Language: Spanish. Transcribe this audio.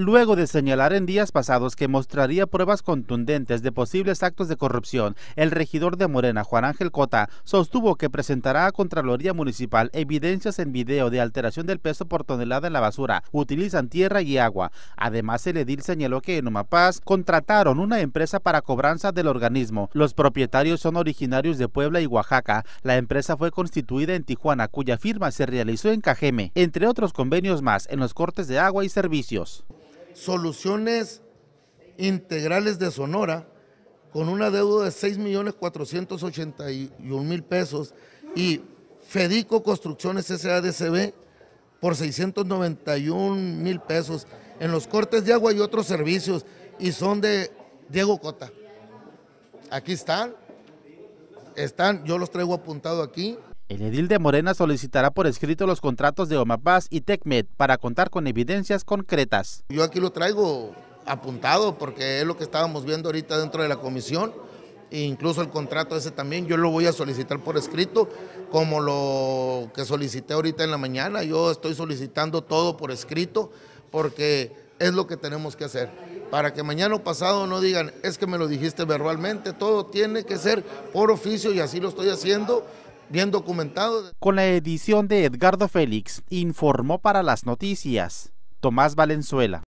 luego de señalar en días pasados que mostraría pruebas contundentes de posibles actos de corrupción, el regidor de Morena, Juan Ángel Cota, sostuvo que presentará a Contraloría Municipal evidencias en video de alteración del peso por tonelada en la basura, utilizan tierra y agua. Además, el edil señaló que en Umapaz contrataron una empresa para cobranza del organismo. Los propietarios son originarios de Puebla y Oaxaca. La empresa fue constituida en Tijuana, cuya firma se realizó en Cajeme, entre otros convenios más en los cortes de agua y servicios. Soluciones Integrales de Sonora, con una deuda de 6 millones 481 mil pesos y Fedico Construcciones SADCB por 691 mil pesos en los cortes de agua y otros servicios y son de Diego Cota. Aquí están, están, yo los traigo apuntado aquí el edil de Morena solicitará por escrito los contratos de Omapaz y Tecmed para contar con evidencias concretas. Yo aquí lo traigo apuntado porque es lo que estábamos viendo ahorita dentro de la comisión. E incluso el contrato ese también, yo lo voy a solicitar por escrito, como lo que solicité ahorita en la mañana. Yo estoy solicitando todo por escrito porque es lo que tenemos que hacer. Para que mañana o pasado no digan, es que me lo dijiste verbalmente, todo tiene que ser por oficio y así lo estoy haciendo bien documentado. Con la edición de Edgardo Félix, informó para las noticias Tomás Valenzuela.